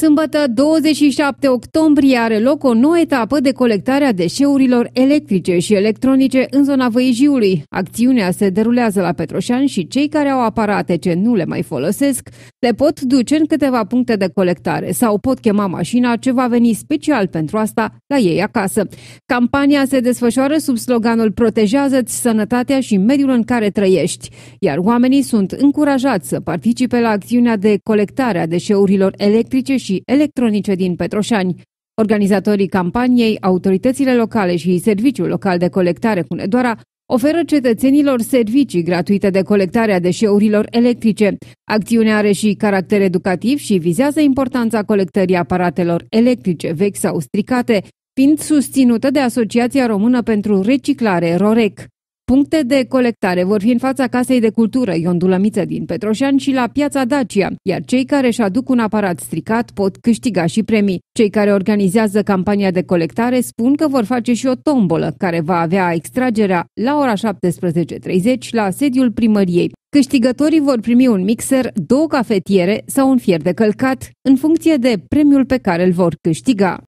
Sâmbătă 27 octombrie are loc o nouă etapă de colectare a deșeurilor electrice și electronice în zona Văijiului. Acțiunea se derulează la Petroșan și cei care au aparate ce nu le mai folosesc le pot duce în câteva puncte de colectare sau pot chema mașina ce va veni special pentru asta la ei acasă. Campania se desfășoară sub sloganul Protejează-ți sănătatea și mediul în care trăiești, iar oamenii sunt încurajați să participe la acțiunea de colectare a deșeurilor electrice și și electronice din Petroșani. Organizatorii campaniei, autoritățile locale și Serviciul Local de Colectare Cu Nedoara oferă cetățenilor servicii gratuite de colectare a deșeurilor electrice. Acțiunea are și caracter educativ și vizează importanța colectării aparatelor electrice vechi sau stricate, fiind susținută de Asociația Română pentru Reciclare ROREC. Puncte de colectare vor fi în fața Casei de Cultură Ion Dulămiță din Petroșan și la Piața Dacia, iar cei care își aduc un aparat stricat pot câștiga și premii. Cei care organizează campania de colectare spun că vor face și o tombolă care va avea extragerea la ora 17.30 la sediul primăriei. Câștigătorii vor primi un mixer, două cafetiere sau un fier de călcat, în funcție de premiul pe care îl vor câștiga.